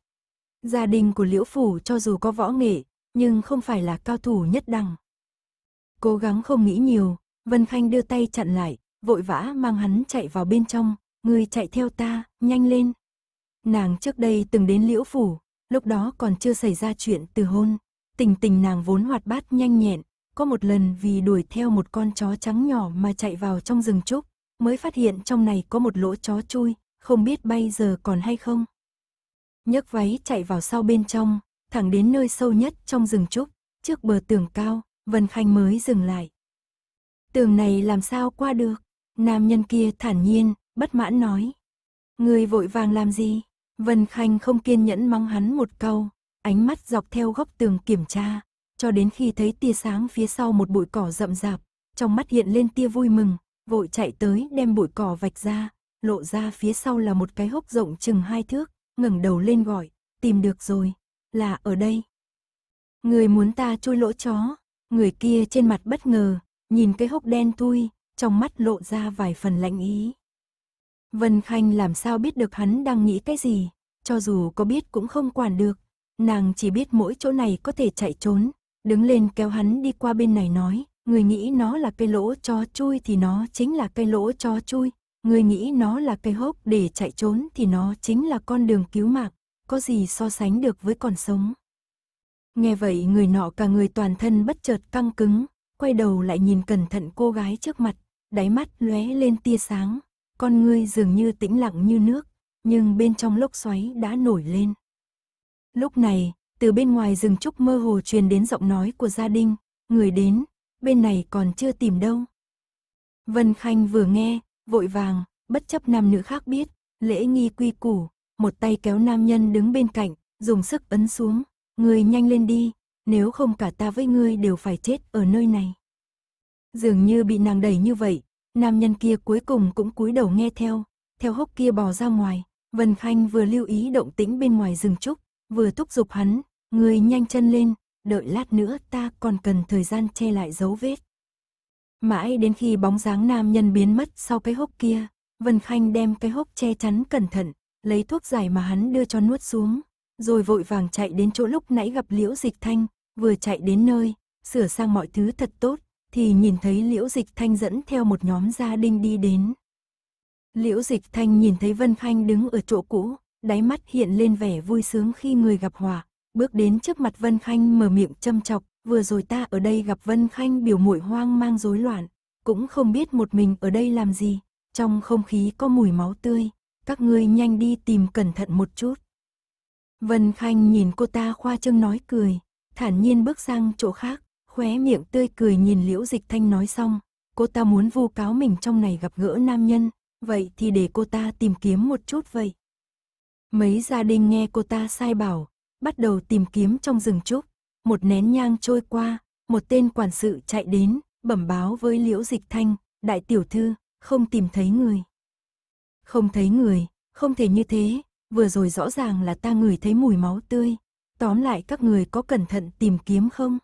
Gia đình của Liễu Phủ cho dù có võ nghệ, nhưng không phải là cao thủ nhất đẳng. Cố gắng không nghĩ nhiều, Vân Khanh đưa tay chặn lại, vội vã mang hắn chạy vào bên trong, người chạy theo ta, nhanh lên. Nàng trước đây từng đến liễu phủ, lúc đó còn chưa xảy ra chuyện từ hôn, tình tình nàng vốn hoạt bát nhanh nhẹn, có một lần vì đuổi theo một con chó trắng nhỏ mà chạy vào trong rừng trúc, mới phát hiện trong này có một lỗ chó chui, không biết bay giờ còn hay không. Nhấc váy chạy vào sau bên trong, thẳng đến nơi sâu nhất trong rừng trúc, trước bờ tường cao, Vân Khanh mới dừng lại. Tường này làm sao qua được? Nam nhân kia thản nhiên, bất mãn nói. Người vội vàng làm gì? Vân Khanh không kiên nhẫn mong hắn một câu, ánh mắt dọc theo góc tường kiểm tra, cho đến khi thấy tia sáng phía sau một bụi cỏ rậm rạp, trong mắt hiện lên tia vui mừng, vội chạy tới đem bụi cỏ vạch ra, lộ ra phía sau là một cái hốc rộng chừng hai thước, ngẩng đầu lên gọi, tìm được rồi, là ở đây. Người muốn ta chui lỗ chó, người kia trên mặt bất ngờ, nhìn cái hốc đen thui, trong mắt lộ ra vài phần lạnh ý. Vân Khanh làm sao biết được hắn đang nghĩ cái gì, cho dù có biết cũng không quản được, nàng chỉ biết mỗi chỗ này có thể chạy trốn, đứng lên kéo hắn đi qua bên này nói, người nghĩ nó là cây lỗ cho chui thì nó chính là cây lỗ cho chui, người nghĩ nó là cây hốc để chạy trốn thì nó chính là con đường cứu mạng, có gì so sánh được với còn sống. Nghe vậy người nọ cả người toàn thân bất chợt căng cứng, quay đầu lại nhìn cẩn thận cô gái trước mặt, đáy mắt lóe lên tia sáng, con ngươi dường như tĩnh lặng như nước, nhưng bên trong lốc xoáy đã nổi lên. Lúc này, từ bên ngoài rừng trúc mơ hồ truyền đến giọng nói của gia đình, người đến, bên này còn chưa tìm đâu. Vân Khanh vừa nghe, vội vàng, bất chấp nam nữ khác biết, lễ nghi quy củ, một tay kéo nam nhân đứng bên cạnh, dùng sức ấn xuống, người nhanh lên đi, nếu không cả ta với ngươi đều phải chết ở nơi này. Dường như bị nàng đẩy như vậy, nam nhân kia cuối cùng cũng cúi đầu nghe theo, theo hốc kia bò ra ngoài, Vân Khanh vừa lưu ý động tĩnh bên ngoài rừng trúc, vừa thúc giục hắn, người nhanh chân lên, đợi lát nữa ta còn cần thời gian che lại dấu vết. Mãi đến khi bóng dáng nam nhân biến mất sau cái hốc kia, Vân Khanh đem cái hốc che chắn cẩn thận, lấy thuốc giải mà hắn đưa cho nuốt xuống, rồi vội vàng chạy đến chỗ lúc nãy gặp Liễu Dịch Thanh, vừa chạy đến nơi, sửa sang mọi thứ thật tốt, thì nhìn thấy Liễu Dịch Thanh dẫn theo một nhóm gia đình đi đến. Liễu Dịch Thanh nhìn thấy Vân Khanh đứng ở chỗ cũ, đáy mắt hiện lên vẻ vui sướng khi người gặp họa, bước đến trước mặt Vân Khanh mở miệng châm chọc, vừa rồi ta ở đây gặp Vân Khanh biểu muội hoang mang rối loạn, cũng không biết một mình ở đây làm gì, trong không khí có mùi máu tươi, các ngươi nhanh đi tìm cẩn thận một chút. Vân Khanh nhìn cô ta khoa trương nói cười, thản nhiên bước sang chỗ khác, khóe miệng tươi cười nhìn Liễu Dịch Thanh nói xong, cô ta muốn vu cáo mình trong này gặp gỡ nam nhân, vậy thì để cô ta tìm kiếm một chút vậy. Mấy gia đình nghe cô ta sai bảo, bắt đầu tìm kiếm trong rừng trúc, một nén nhang trôi qua, một tên quản sự chạy đến, bẩm báo với Liễu Dịch Thanh, đại tiểu thư, không tìm thấy người. Không thấy người, không thể như thế, vừa rồi rõ ràng là ta ngửi thấy mùi máu tươi, Tóm lại các người có cẩn thận tìm kiếm không?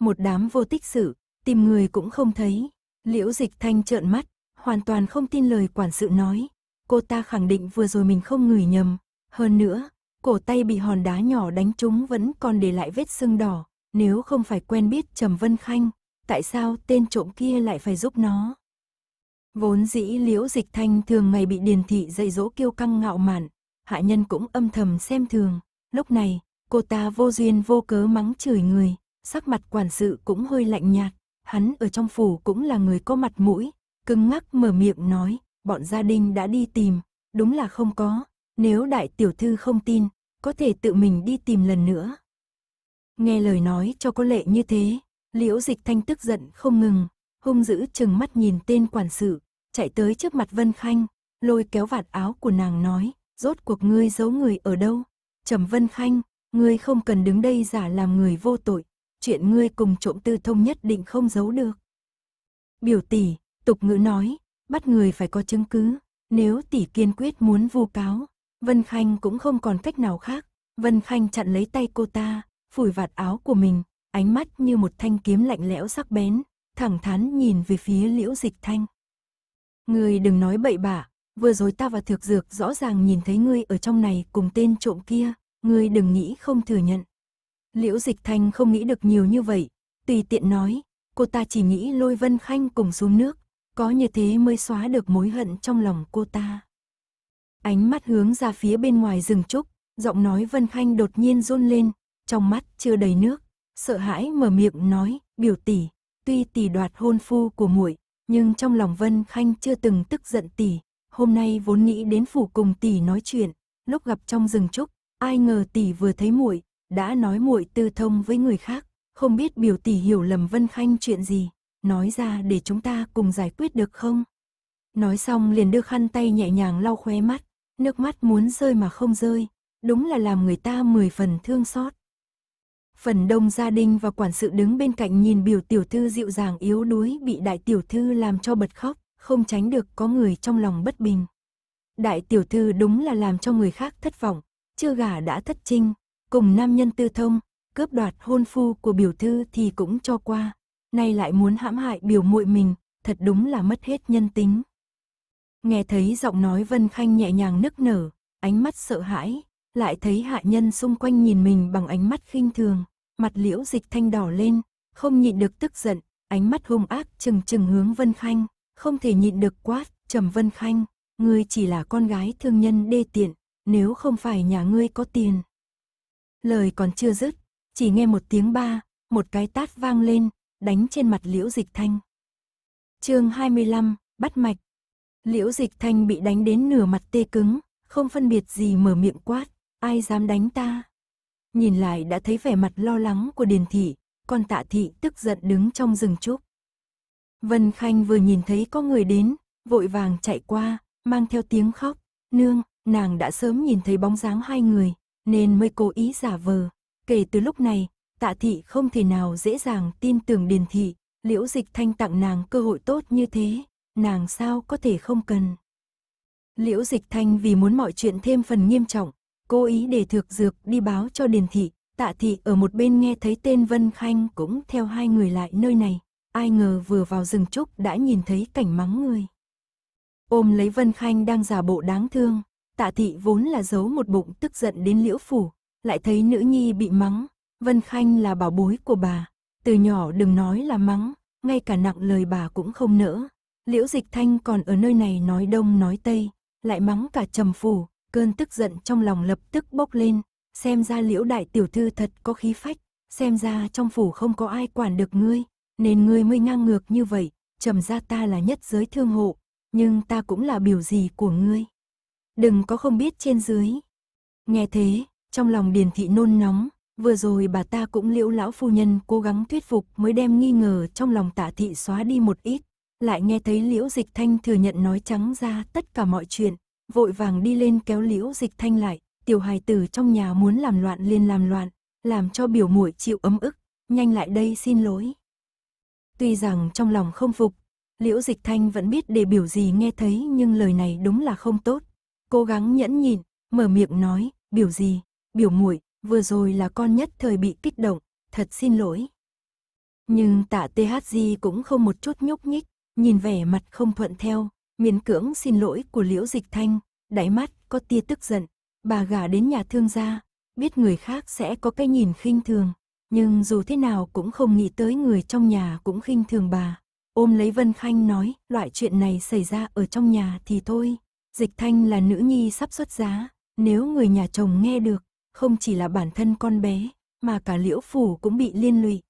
Một đám vô tích sự, tìm người cũng không thấy. Liễu dịch thanh trợn mắt, hoàn toàn không tin lời quản sự nói. Cô ta khẳng định vừa rồi mình không ngửi nhầm. Hơn nữa, cổ tay bị hòn đá nhỏ đánh trúng vẫn còn để lại vết sưng đỏ. Nếu không phải quen biết Trầm Vân Khanh, tại sao tên trộm kia lại phải giúp nó? Vốn dĩ liễu dịch thanh thường ngày bị điền thị dạy dỗ kiêu căng ngạo mạn, hạ nhân cũng âm thầm xem thường. Lúc này, Cô ta vô duyên vô cớ mắng chửi người, sắc mặt quản sự cũng hơi lạnh nhạt, hắn ở trong phủ cũng là người có mặt mũi, cứng ngắc mở miệng nói, bọn gia đình đã đi tìm, đúng là không có, nếu đại tiểu thư không tin, có thể tự mình đi tìm lần nữa. Nghe lời nói cho có lệ như thế, liễu dịch thanh tức giận không ngừng, hung dữ chừng mắt nhìn tên quản sự, chạy tới trước mặt Vân Khanh, lôi kéo vạt áo của nàng nói, rốt cuộc ngươi giấu người ở đâu? Trầm Vân Khanh, Ngươi không cần đứng đây giả làm người vô tội, chuyện ngươi cùng trộm tư thông nhất định không giấu được. Biểu tỷ, tục ngữ nói, bắt người phải có chứng cứ, nếu tỷ kiên quyết muốn vu cáo, Vân Khanh cũng không còn cách nào khác. Vân Khanh chặn lấy tay cô ta, phủi vạt áo của mình, ánh mắt như một thanh kiếm lạnh lẽo sắc bén, thẳng thắn nhìn về phía liễu dịch thanh. Ngươi đừng nói bậy bạ, vừa rồi ta và thược dược rõ ràng nhìn thấy ngươi ở trong này cùng tên trộm kia, ngươi đừng nghĩ không thừa nhận. Liễu Dịch Thanh không nghĩ được nhiều như vậy, tùy tiện nói, cô ta chỉ nghĩ lôi Vân Khanh cùng xuống nước, có như thế mới xóa được mối hận trong lòng cô ta. Ánh mắt hướng ra phía bên ngoài rừng trúc, giọng nói Vân Khanh đột nhiên run lên, trong mắt chưa đầy nước, sợ hãi mở miệng nói, biểu tỷ, tuy tỷ đoạt hôn phu của muội, nhưng trong lòng Vân Khanh chưa từng tức giận tỷ, hôm nay vốn nghĩ đến phủ cùng tỷ nói chuyện, lúc gặp trong rừng trúc, ai ngờ tỷ vừa thấy muội, đã nói muội tư thông với người khác, không biết biểu tỷ hiểu lầm Vân Khanh chuyện gì, nói ra để chúng ta cùng giải quyết được không? Nói xong liền đưa khăn tay nhẹ nhàng lau khóe mắt, nước mắt muốn rơi mà không rơi, đúng là làm người ta mười phần thương xót. Phần đông gia đình và quản sự đứng bên cạnh nhìn biểu tiểu thư dịu dàng yếu đuối bị đại tiểu thư làm cho bật khóc, không tránh được có người trong lòng bất bình. Đại tiểu thư đúng là làm cho người khác thất vọng, chưa gả đã thất trinh, cùng nam nhân tư thông, cướp đoạt hôn phu của biểu thư thì cũng cho qua, nay lại muốn hãm hại biểu muội mình, thật đúng là mất hết nhân tính. Nghe thấy giọng nói Vân Khanh nhẹ nhàng nức nở, ánh mắt sợ hãi, lại thấy hạ nhân xung quanh nhìn mình bằng ánh mắt khinh thường, mặt liễu dịch thanh đỏ lên, không nhịn được tức giận, ánh mắt hung ác chừng chừng hướng Vân Khanh, không thể nhịn được quát, trầm Vân Khanh, ngươi chỉ là con gái thương nhân đê tiện, nếu không phải nhà ngươi có tiền. Lời còn chưa dứt, chỉ nghe một tiếng ba, một cái tát vang lên, đánh trên mặt liễu dịch thanh. chương 25, bắt mạch. Liễu dịch thanh bị đánh đến nửa mặt tê cứng, không phân biệt gì mở miệng quát, ai dám đánh ta. Nhìn lại đã thấy vẻ mặt lo lắng của Điền Thị, con tạ thị tức giận đứng trong rừng trúc. Vân Khanh vừa nhìn thấy có người đến, vội vàng chạy qua, mang theo tiếng khóc, nương, Nàng đã sớm nhìn thấy bóng dáng hai người, nên mới cố ý giả vờ. Kể từ lúc này, tạ thị không thể nào dễ dàng tin tưởng điền thị, liễu dịch thanh tặng nàng cơ hội tốt như thế, nàng sao có thể không cần. Liễu dịch thanh vì muốn mọi chuyện thêm phần nghiêm trọng, cố ý để thược dược đi báo cho điền thị, tạ thị ở một bên nghe thấy tên Vân Khanh cũng theo hai người lại nơi này, ai ngờ vừa vào rừng trúc đã nhìn thấy cảnh mắng người. Ôm lấy Vân Khanh đang giả bộ đáng thương, Tạ thị vốn là giấu một bụng tức giận đến liễu phủ, lại thấy nữ nhi bị mắng, Vân Khanh là bảo bối của bà, từ nhỏ đừng nói là mắng, ngay cả nặng lời bà cũng không nỡ. Liễu Dịch Thanh còn ở nơi này nói đông nói tây, lại mắng cả trầm phủ, cơn tức giận trong lòng lập tức bốc lên, xem ra Liễu đại tiểu thư thật có khí phách, xem ra trong phủ không có ai quản được ngươi, nên ngươi mới ngang ngược như vậy, trầm gia ta là nhất giới thương hộ, nhưng ta cũng là biểu gì của ngươi đừng có không biết trên dưới. Nghe thế, trong lòng Điền Thị nôn nóng, vừa rồi bà ta cũng liễu lão phu nhân cố gắng thuyết phục mới đem nghi ngờ trong lòng tạ thị xóa đi một ít, lại nghe thấy liễu dịch thanh thừa nhận nói trắng ra tất cả mọi chuyện, vội vàng đi lên kéo liễu dịch thanh lại, tiểu hài tử trong nhà muốn làm loạn liền làm loạn, làm cho biểu muội chịu ấm ức, nhanh lại đây xin lỗi. Tuy rằng trong lòng không phục, liễu dịch thanh vẫn biết để biểu gì nghe thấy nhưng lời này đúng là không tốt, cố gắng nhẫn nhìn, mở miệng nói, biểu gì, biểu muội vừa rồi là con nhất thời bị kích động, thật xin lỗi. Nhưng tạ THG cũng không một chút nhúc nhích, nhìn vẻ mặt không thuận theo, miễn cưỡng xin lỗi của Liễu Dịch Thanh, đáy mắt có tia tức giận, bà gả đến nhà thương gia, biết người khác sẽ có cái nhìn khinh thường, nhưng dù thế nào cũng không nghĩ tới người trong nhà cũng khinh thường bà. Ôm lấy Vân Khanh nói, loại chuyện này xảy ra ở trong nhà thì thôi, Dịch Thanh là nữ nhi sắp xuất giá, nếu người nhà chồng nghe được, không chỉ là bản thân con bé, mà cả liễu phủ cũng bị liên lụy.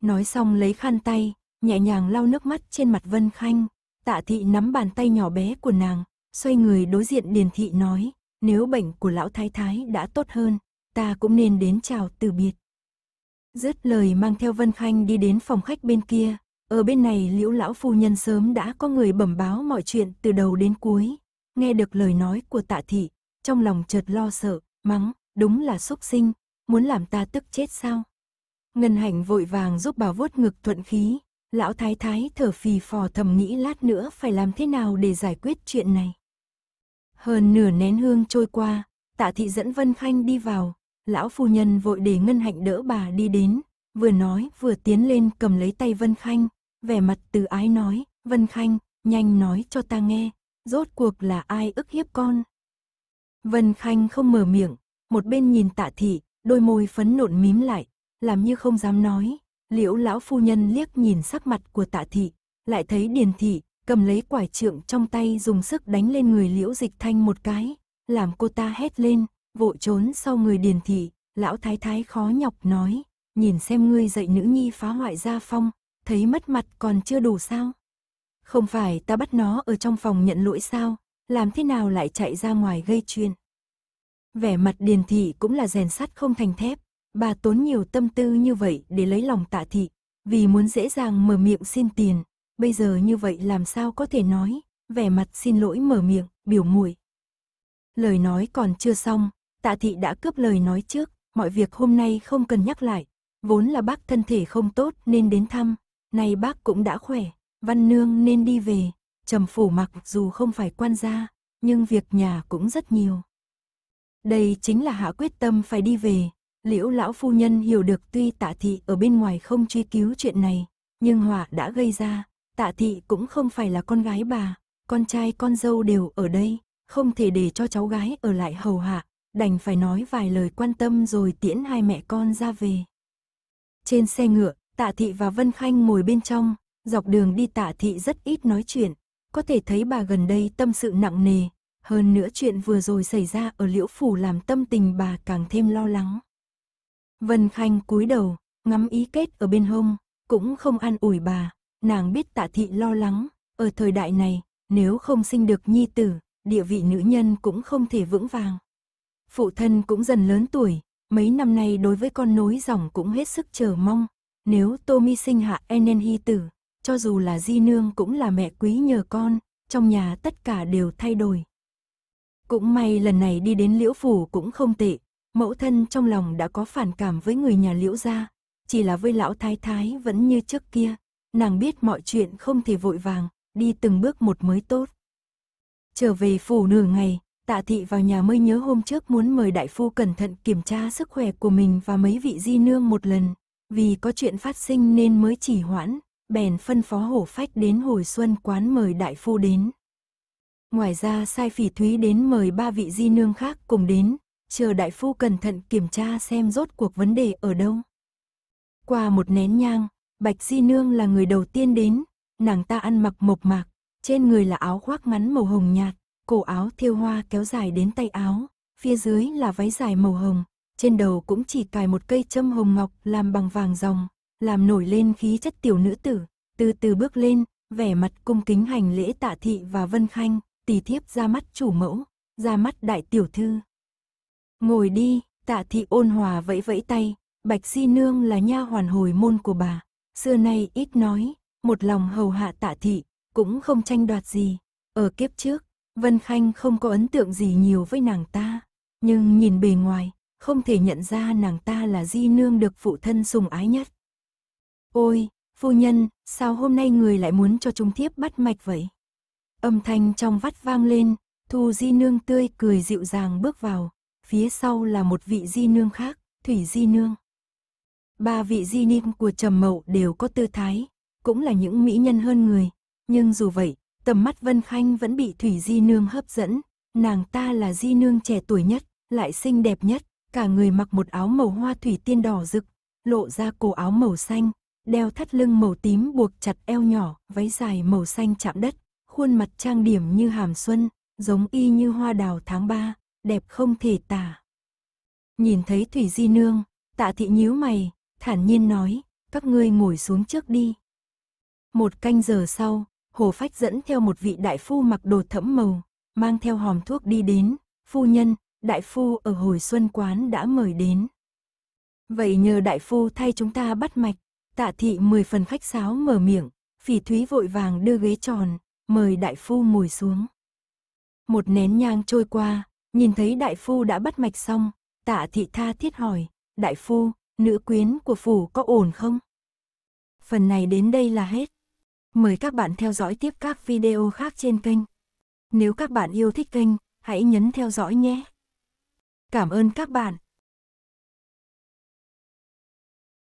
Nói xong lấy khăn tay, nhẹ nhàng lau nước mắt trên mặt Vân Khanh, tạ thị nắm bàn tay nhỏ bé của nàng, xoay người đối diện Điền Thị nói, nếu bệnh của lão thái thái đã tốt hơn, ta cũng nên đến chào từ biệt. Dứt lời mang theo Vân Khanh đi đến phòng khách bên kia, ở bên này liễu lão phu nhân sớm đã có người bẩm báo mọi chuyện từ đầu đến cuối, nghe được lời nói của tạ thị, trong lòng chợt lo sợ, mắng, đúng là xúc sinh, muốn làm ta tức chết sao. Ngân hạnh vội vàng giúp bà vuốt ngực thuận khí, lão thái thái thở phì phò thầm nghĩ lát nữa phải làm thế nào để giải quyết chuyện này. Hơn nửa nén hương trôi qua, tạ thị dẫn Vân Khanh đi vào, lão phu nhân vội để Ngân Hạnh đỡ bà đi đến, vừa nói vừa tiến lên cầm lấy tay Vân Khanh, vẻ mặt từ ái nói, Vân Khanh, nhanh nói cho ta nghe, rốt cuộc là ai ức hiếp con? Vân Khanh không mở miệng, một bên nhìn tạ thị, đôi môi phấn nộn mím lại, làm như không dám nói. Liễu lão phu nhân liếc nhìn sắc mặt của tạ thị, lại thấy điền thị, cầm lấy quải trượng trong tay dùng sức đánh lên người liễu dịch thanh một cái, làm cô ta hét lên, vội trốn sau người điền thị, lão thái thái khó nhọc nói, nhìn xem ngươi dạy nữ nhi phá hoại gia phong, thấy mất mặt còn chưa đủ sao. Không phải ta bắt nó ở trong phòng nhận lỗi sao, làm thế nào lại chạy ra ngoài gây chuyện. Vẻ mặt điền thị cũng là rèn sắt không thành thép, bà tốn nhiều tâm tư như vậy để lấy lòng tạ thị, vì muốn dễ dàng mở miệng xin tiền, bây giờ như vậy làm sao có thể nói, vẻ mặt xin lỗi mở miệng, biểu muội. Lời nói còn chưa xong, tạ thị đã cướp lời nói trước, mọi việc hôm nay không cần nhắc lại, vốn là bác thân thể không tốt nên đến thăm, nay bác cũng đã khỏe, Văn Nương nên đi về, Trầm Phủ mặc dù không phải quan gia, nhưng việc nhà cũng rất nhiều. Đây chính là hạ quyết tâm phải đi về, liễu lão phu nhân hiểu được tuy tạ thị ở bên ngoài không truy cứu chuyện này, nhưng họa đã gây ra, tạ thị cũng không phải là con gái bà, con trai con dâu đều ở đây, không thể để cho cháu gái ở lại hầu hạ, đành phải nói vài lời quan tâm rồi tiễn hai mẹ con ra về. Trên xe ngựa, tạ thị và Vân Khanh ngồi bên trong, Dọc đường đi tạ thị rất ít nói chuyện, có thể thấy bà gần đây tâm sự nặng nề. Hơn nữa chuyện vừa rồi xảy ra ở liễu phủ làm tâm tình bà càng thêm lo lắng. Vân Khanh cúi đầu, ngắm ý kết ở bên hông, cũng không an ủi bà. Nàng biết tạ thị lo lắng, ở thời đại này, nếu không sinh được nhi tử, địa vị nữ nhân cũng không thể vững vàng. Phụ thân cũng dần lớn tuổi, mấy năm nay đối với con nối dòng cũng hết sức chờ mong. Nếu Tommy sinh hạ Enen Hy tử, cho dù là di nương cũng là mẹ quý nhờ con, trong nhà tất cả đều thay đổi. Cũng may lần này đi đến liễu phủ cũng không tệ, mẫu thân trong lòng đã có phản cảm với người nhà liễu gia, chỉ là với lão thái thái vẫn như trước kia, nàng biết mọi chuyện không thể vội vàng, đi từng bước một mới tốt. Trở về phủ nửa ngày, tạ thị vào nhà mới nhớ hôm trước muốn mời đại phu cẩn thận kiểm tra sức khỏe của mình và mấy vị di nương một lần, vì có chuyện phát sinh nên mới chỉ hoãn, bèn phân phó hổ phách đến hồi xuân quán mời đại phu đến. Ngoài ra sai phỉ thúy đến mời ba vị di nương khác cùng đến, chờ đại phu cẩn thận kiểm tra xem rốt cuộc vấn đề ở đâu. Qua một nén nhang, Bạch Di Nương là người đầu tiên đến, nàng ta ăn mặc mộc mạc, trên người là áo khoác ngắn màu hồng nhạt, cổ áo thêu hoa kéo dài đến tay áo, phía dưới là váy dài màu hồng, trên đầu cũng chỉ cài một cây châm hồng ngọc làm bằng vàng ròng, làm nổi lên khí chất tiểu nữ tử, từ từ bước lên, vẻ mặt cung kính hành lễ tạ thị và vân khanh, tỷ thiếp ra mắt chủ mẫu, ra mắt đại tiểu thư. Ngồi đi, tạ thị ôn hòa vẫy vẫy tay, bạch si nương là nha hoàn hồi môn của bà, xưa nay ít nói, một lòng hầu hạ tạ thị, cũng không tranh đoạt gì. Ở kiếp trước, Vân Khanh không có ấn tượng gì nhiều với nàng ta, nhưng nhìn bề ngoài, không thể nhận ra nàng ta là di nương được phụ thân sùng ái nhất. Ôi, phu nhân, sao hôm nay người lại muốn cho chúng thiếp bắt mạch vậy? Âm thanh trong vắt vang lên, Thu Di Nương tươi cười dịu dàng bước vào, phía sau là một vị Di Nương khác, Thủy Di Nương. Ba vị Di Nương của Trầm Mậu đều có tư thái, cũng là những mỹ nhân hơn người, nhưng dù vậy, tầm mắt Vân Khanh vẫn bị Thủy Di Nương hấp dẫn, nàng ta là Di Nương trẻ tuổi nhất, lại xinh đẹp nhất, cả người mặc một áo màu hoa thủy tiên đỏ rực, lộ ra cổ áo màu xanh, đeo thắt lưng màu tím buộc chặt eo nhỏ, váy dài màu xanh chạm đất, khuôn mặt trang điểm như hàm xuân, giống y như hoa đào tháng 3, đẹp không thể tả. Nhìn thấy Thủy Di Nương, tạ thị nhíu mày, thản nhiên nói, các ngươi ngồi xuống trước đi. Một canh giờ sau, Hồ Phách dẫn theo một vị đại phu mặc đồ thẫm màu, mang theo hòm thuốc đi đến, phu nhân, đại phu ở hồi xuân quán đã mời đến. Vậy nhờ đại phu thay chúng ta bắt mạch, Tạ thị mười phần khách sáo mở miệng, phỉ thúy vội vàng đưa ghế tròn, mời đại phu ngồi xuống. Một nén nhang trôi qua, nhìn thấy đại phu đã bắt mạch xong, tạ thị tha thiết hỏi, đại phu, nữ quyến của phủ có ổn không? Phần này đến đây là hết. Mời các bạn theo dõi tiếp các video khác trên kênh. Nếu các bạn yêu thích kênh, hãy nhấn theo dõi nhé. Cảm ơn các bạn.